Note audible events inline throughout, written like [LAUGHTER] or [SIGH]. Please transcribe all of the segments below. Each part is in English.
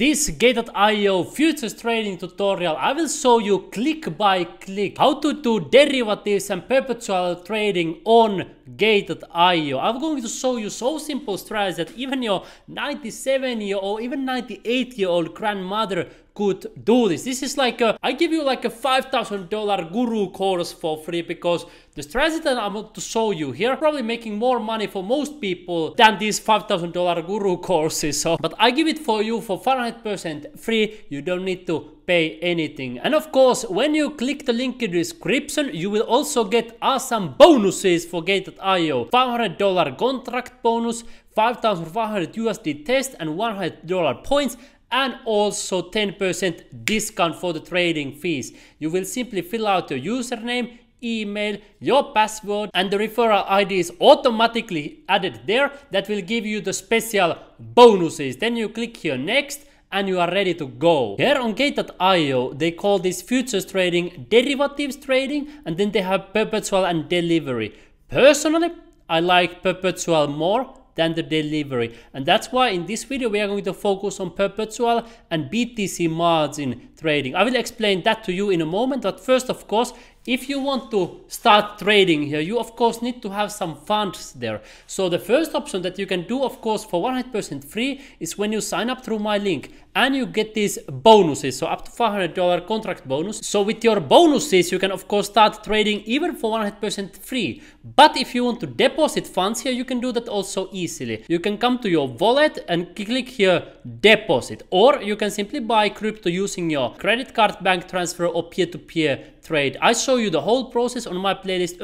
This Gate.io futures trading tutorial I will show you click by click how to do derivatives and perpetual trading on gated.io I'm going to show you so simple strategies that even your 97 year old even 98 year old grandmother could do this. This is like a, I give you like a $5,000 guru course for free because the strategy that I want to show you here, probably making more money for most people than these $5,000 guru [LAUGHS] courses. So, but I give it for you for 100% free. You don't need to pay anything. And of course, when you click the link in the description, you will also get awesome bonuses for Gate.io. $500 contract bonus, 5,500 USD test and $100 points and also 10% discount for the trading fees. You will simply fill out your username email, your password and the referral ID is automatically added there. That will give you the special bonuses. Then you click here next and you are ready to go. Here on Gate.io, they call this futures trading derivatives trading and then they have perpetual and delivery. Personally, I like perpetual more than the delivery. And that's why in this video we are going to focus on perpetual and BTC margin trading. I will explain that to you in a moment, but first of course, if you want to start trading here, you of course need to have some funds there. So the first option that you can do of course for 100% free is when you sign up through my link and you get these bonuses. So up to $500 contract bonus. So with your bonuses, you can of course start trading even for 100% free. But if you want to deposit funds here, you can do that also easily. You can come to your wallet and click here deposit or you can simply buy crypto using your credit card, bank transfer or peer-to-peer -peer trade. I show you the whole process on my playlist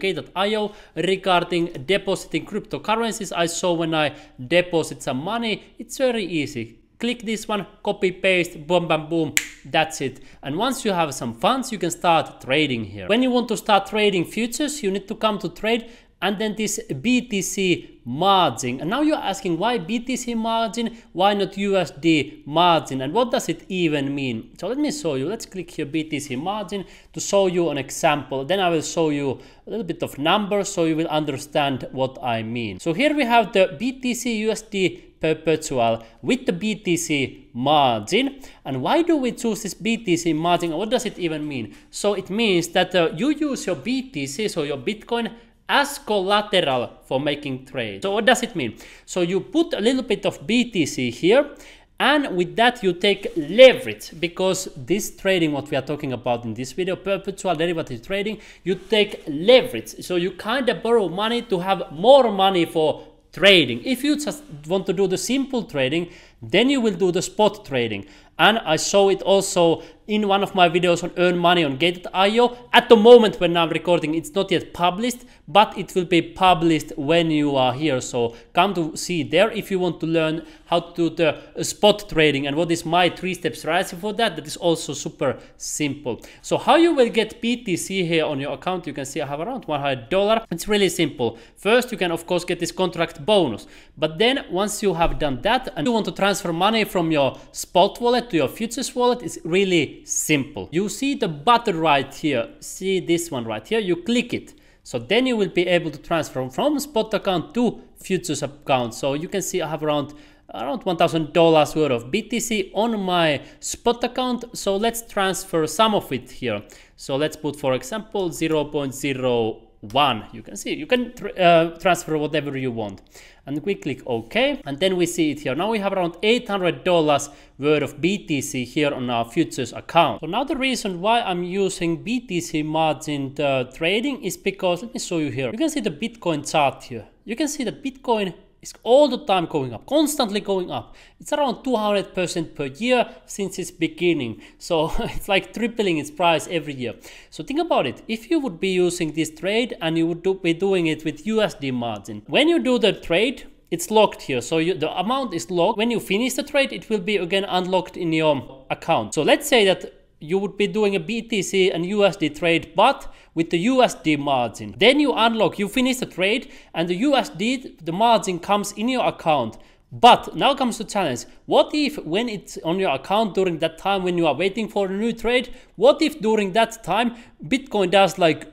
k.io regarding depositing cryptocurrencies. I show when I deposit some money. It's very easy. Click this one, copy paste, boom, bam, boom, that's it. And once you have some funds, you can start trading here. When you want to start trading futures, you need to come to trade and then this BTC margin. And now you're asking why BTC margin, why not USD margin, and what does it even mean? So let me show you. Let's click here BTC margin to show you an example. Then I will show you a little bit of numbers so you will understand what I mean. So here we have the BTC USD perpetual with the BTC margin. And why do we choose this BTC margin? What does it even mean? So it means that uh, you use your BTC, so your Bitcoin as collateral for making trade. So what does it mean? So you put a little bit of BTC here and with that you take leverage because this trading what we are talking about in this video perpetual derivative trading you take leverage so you kind of borrow money to have more money for trading if you just want to do the simple trading then you will do the spot trading and I saw it also in one of my videos on Earn Money on gate.io. At the moment when I'm recording, it's not yet published, but it will be published when you are here. So come to see there if you want to learn how to do the spot trading and what is my three step strategy for that. That is also super simple. So how you will get BTC here on your account, you can see I have around $100. It's really simple. First, you can of course get this contract bonus. But then once you have done that and you want to transfer money from your spot wallet to your futures wallet is really simple. You see the button right here, see this one right here, you click it. So then you will be able to transfer from spot account to futures account. So you can see I have around around $1,000 worth of BTC on my spot account. So let's transfer some of it here. So let's put, for example, 0.0 one. You can see, you can tr uh, transfer whatever you want. And we click OK. And then we see it here. Now we have around $800 worth of BTC here on our futures account. So now the reason why I'm using BTC margin uh, trading is because, let me show you here. You can see the Bitcoin chart here. You can see that Bitcoin it's all the time going up, constantly going up. It's around 200% per year since its beginning. So [LAUGHS] it's like tripling its price every year. So think about it. If you would be using this trade and you would do, be doing it with USD margin, when you do the trade, it's locked here. So you, the amount is locked. When you finish the trade, it will be again unlocked in your account. So let's say that you would be doing a BTC and USD trade, but with the USD margin. Then you unlock, you finish the trade, and the USD, the margin comes in your account. But now comes the challenge. What if when it's on your account during that time when you are waiting for a new trade, what if during that time Bitcoin does like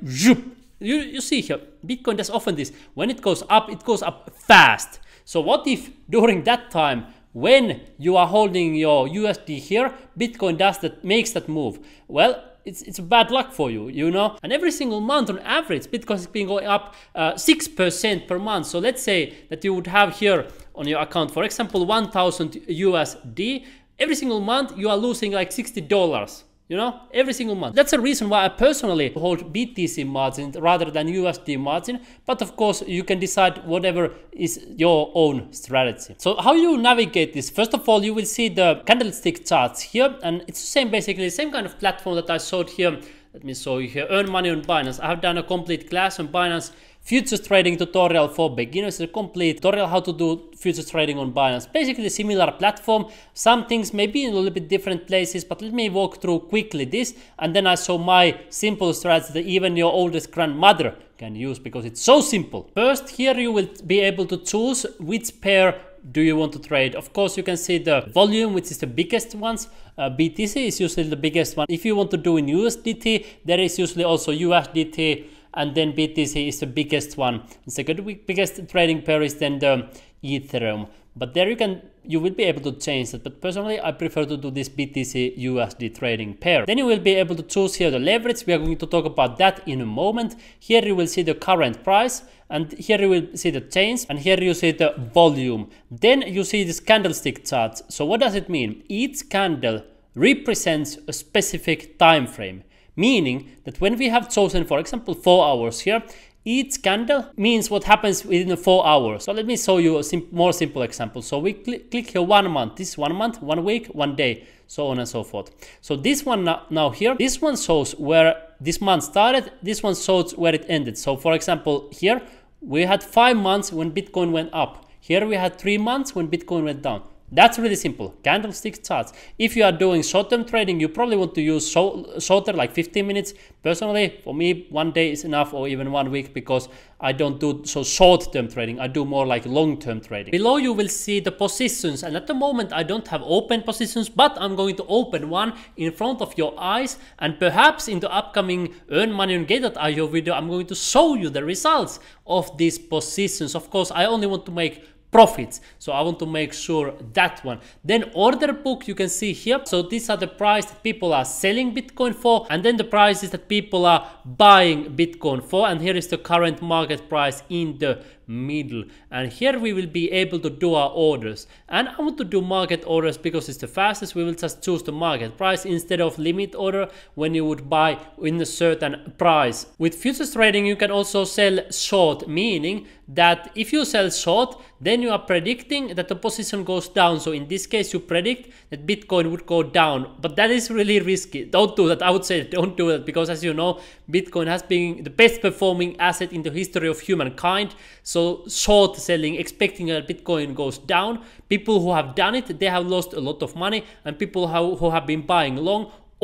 You, you see here, Bitcoin does often this. When it goes up, it goes up fast. So what if during that time when you are holding your USD here, Bitcoin does that, makes that move. Well, it's, it's bad luck for you, you know? And every single month on average, Bitcoin has been going up 6% uh, per month. So let's say that you would have here on your account, for example, 1000 USD. Every single month, you are losing like $60 you know, every single month. That's the reason why I personally hold BTC margin rather than USD margin. But of course, you can decide whatever is your own strategy. So how you navigate this? First of all, you will see the candlestick charts here. And it's the same, basically same kind of platform that I showed here. Let me show you here, earn money on Binance. I have done a complete class on Binance futures trading tutorial for beginners, a complete tutorial how to do futures trading on Binance. Basically similar platform, some things maybe in a little bit different places, but let me walk through quickly this and then I show my simple strategy that even your oldest grandmother can use because it's so simple. First here you will be able to choose which pair do you want to trade? Of course, you can see the volume, which is the biggest ones. Uh, BTC is usually the biggest one. If you want to do in USDT, there is usually also USDT and then BTC is the biggest one. The second biggest trading pair is then the Ethereum. But there you can you will be able to change that. But personally, I prefer to do this BTC USD trading pair. Then you will be able to choose here the leverage. We are going to talk about that in a moment. Here you will see the current price and here you will see the change and here you see the volume. Then you see this candlestick chart. So what does it mean? Each candle represents a specific time frame meaning that when we have chosen, for example, four hours here, each candle means what happens within four hours. So let me show you a sim more simple example. So we cl click here one month, this one month, one week, one day, so on and so forth. So this one now here, this one shows where this month started, this one shows where it ended. So for example, here we had five months when Bitcoin went up. Here we had three months when Bitcoin went down. That's really simple. Candlestick charts. If you are doing short-term trading, you probably want to use shorter, like 15 minutes. Personally, for me, one day is enough or even one week because I don't do so short-term trading. I do more like long-term trading. Below you will see the positions. And at the moment, I don't have open positions, but I'm going to open one in front of your eyes. And perhaps in the upcoming Earn Money on Gate.io video, I'm going to show you the results of these positions. Of course, I only want to make profits. So I want to make sure that one. Then order book you can see here. So these are the price that people are selling Bitcoin for and then the prices that people are buying Bitcoin for. And here is the current market price in the middle and here we will be able to do our orders and I want to do market orders because it's the fastest we will just choose the market price instead of limit order when you would buy in a certain price. With futures trading you can also sell short meaning that if you sell short then you are predicting that the position goes down so in this case you predict that Bitcoin would go down but that is really risky don't do that I would say don't do that because as you know Bitcoin has been the best performing asset in the history of humankind so so short selling expecting that bitcoin goes down people who have done it they have lost a lot of money and people who, have been buying long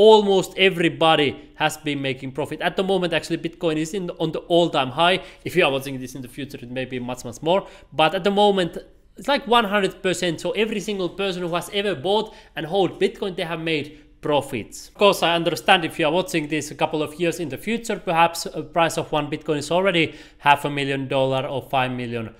almost everybody has been making profit at the moment actually bitcoin is in on the all-time high if you are watching this in the future it may be much much more but at the moment it's like 100% so every single person who has ever bought and hold bitcoin they have made profits. Of course, I understand if you are watching this a couple of years in the future, perhaps a price of one Bitcoin is already half a million dollar or five million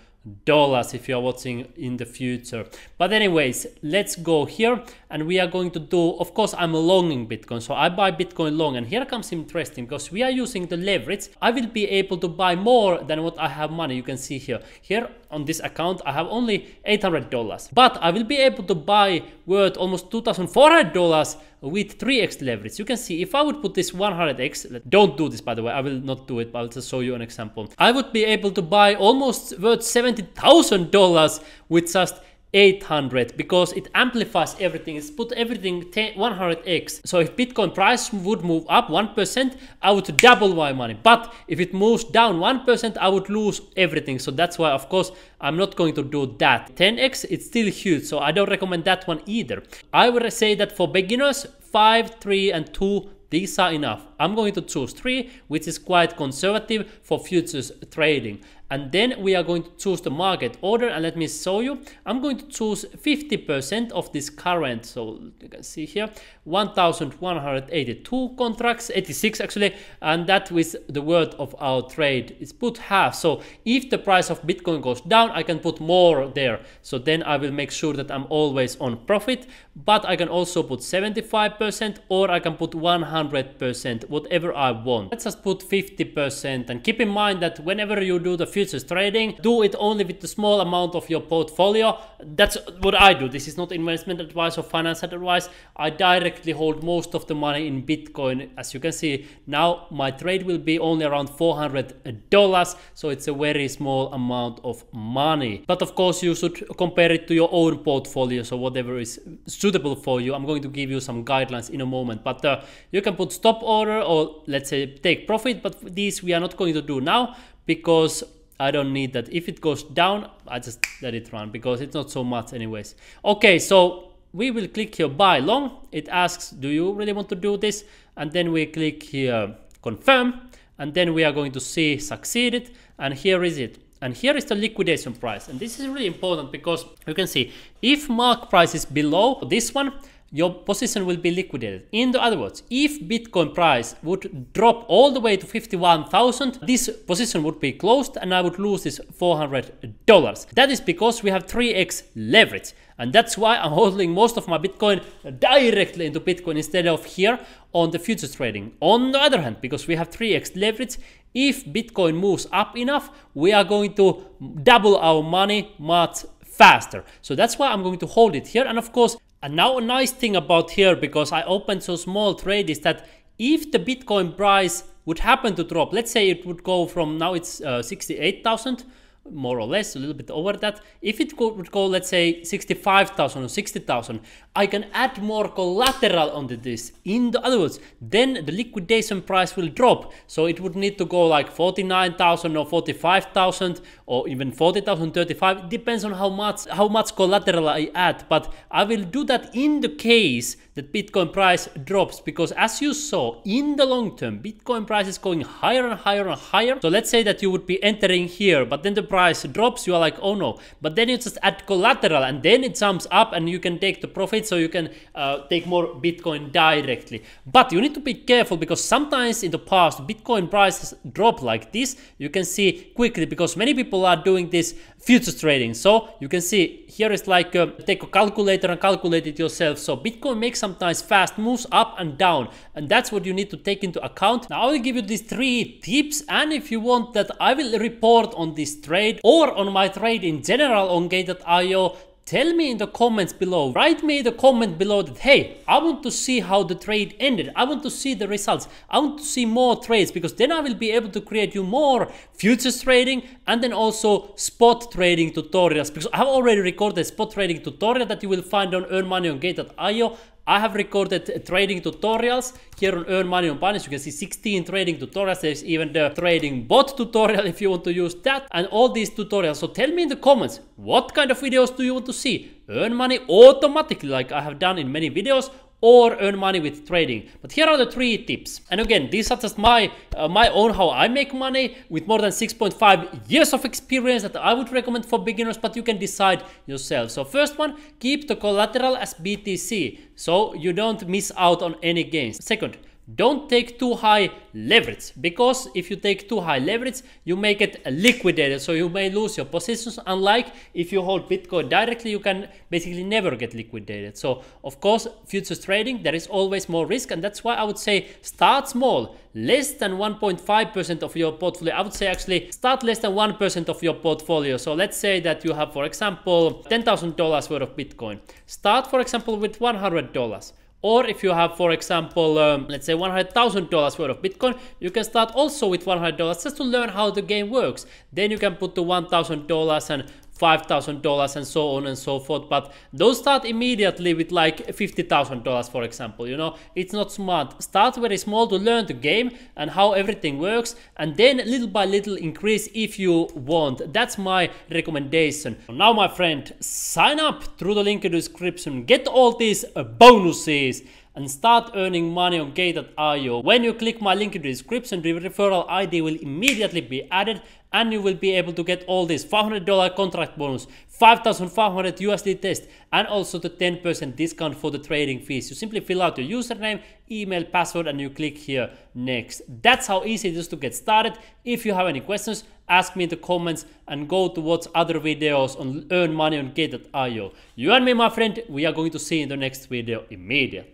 dollars if you are watching in the future but anyways let's go here and we are going to do of course i'm longing bitcoin so i buy bitcoin long and here comes interesting because we are using the leverage i will be able to buy more than what i have money you can see here here on this account I have only $800 but I will be able to buy worth almost $2,400 with 3x leverage. You can see if I would put this 100x, don't do this by the way, I will not do it, but I'll just show you an example. I would be able to buy almost worth $70,000 with just 800 because it amplifies everything it's put everything 10, 100x so if bitcoin price would move up 1% i would double my money but if it moves down 1% i would lose everything so that's why of course i'm not going to do that 10x it's still huge so i don't recommend that one either i would say that for beginners 5 3 and 2 these are enough i'm going to choose 3 which is quite conservative for futures trading and then we are going to choose the market order and let me show you I'm going to choose 50% of this current so you can see here 1182 contracts 86 actually and that with the word of our trade is put half so if the price of Bitcoin goes down I can put more there so then I will make sure that I'm always on profit but I can also put 75% or I can put 100% whatever I want let's just put 50% and keep in mind that whenever you do the futures trading. Do it only with the small amount of your portfolio. That's what I do. This is not investment advice or financial advice. I directly hold most of the money in Bitcoin. As you can see now, my trade will be only around $400. So it's a very small amount of money. But of course, you should compare it to your own portfolio. So whatever is suitable for you. I'm going to give you some guidelines in a moment. But uh, you can put stop order or let's say take profit. But these we are not going to do now because I don't need that. If it goes down, I just let it run because it's not so much anyways. Okay, so we will click here buy long. It asks, do you really want to do this? And then we click here confirm. And then we are going to see succeeded. And here is it. And here is the liquidation price. And this is really important because you can see if mark price is below this one, your position will be liquidated. In the other words, if Bitcoin price would drop all the way to 51,000, this position would be closed and I would lose this $400. That is because we have 3x leverage. And that's why I'm holding most of my Bitcoin directly into Bitcoin instead of here on the futures trading. On the other hand, because we have 3x leverage, if Bitcoin moves up enough, we are going to double our money much faster. So that's why I'm going to hold it here. And of course, and now a nice thing about here, because I opened so small trade is that if the Bitcoin price would happen to drop, let's say it would go from now it's uh, 68,000, more or less, a little bit over that. If it go, would go, let's say 65,000 or 60,000, I can add more collateral onto this. In the other words, then the liquidation price will drop. So it would need to go like 49,000 or 45,000 or even forty thousand, thirty-five. depends on how much, how much collateral I add, but I will do that in the case that Bitcoin price drops, because as you saw, in the long term, Bitcoin price is going higher and higher and higher. So let's say that you would be entering here, but then the price drops, you are like, oh no, but then you just add collateral and then it jumps up and you can take the profit so you can uh, take more Bitcoin directly. But you need to be careful because sometimes in the past, Bitcoin prices drop like this, you can see quickly because many people people are doing this futures trading. So you can see here is like a, uh, take a calculator and calculate it yourself. So Bitcoin makes sometimes fast moves up and down and that's what you need to take into account. Now I will give you these three tips and if you want that I will report on this trade or on my trade in general on Gate.io. Tell me in the comments below, write me the comment below that, hey, I want to see how the trade ended. I want to see the results. I want to see more trades because then I will be able to create you more futures trading and then also spot trading tutorials because I've already recorded a spot trading tutorial that you will find on earnmoneyongate.io I have recorded trading tutorials here on Earn Money on Binance. You can see 16 trading tutorials. There's even the trading bot tutorial [LAUGHS] if you want to use that and all these tutorials. So tell me in the comments, what kind of videos do you want to see? Earn money automatically like I have done in many videos or earn money with trading. But here are the three tips. And again, these are just my, uh, my own how I make money with more than 6.5 years of experience that I would recommend for beginners, but you can decide yourself. So first one, keep the collateral as BTC so you don't miss out on any gains. Second, don't take too high leverage because if you take too high leverage, you may get liquidated. So you may lose your positions. Unlike if you hold Bitcoin directly, you can basically never get liquidated. So of course, futures trading, there is always more risk. And that's why I would say start small, less than 1.5% of your portfolio. I would say actually start less than 1% of your portfolio. So let's say that you have, for example, $10,000 worth of Bitcoin. Start, for example, with $100. Or if you have, for example, um, let's say $100,000 worth of Bitcoin, you can start also with $100 just to learn how the game works. Then you can put the $1,000 and $5,000 and so on and so forth. But don't start immediately with like $50,000, for example, you know, it's not smart. Start very small to learn the game and how everything works and then little by little increase if you want. That's my recommendation. Now, my friend, sign up through the link in the description. Get all these bonuses and start earning money on gate.io. When you click my link in the description, the referral ID will immediately be added and you will be able to get all this $500 contract bonus, 5,500 USD test, and also the 10% discount for the trading fees. You simply fill out your username, email, password, and you click here next. That's how easy it is to get started. If you have any questions, ask me in the comments and go to watch other videos on earn money on gate.io. You and me, my friend, we are going to see in the next video immediately.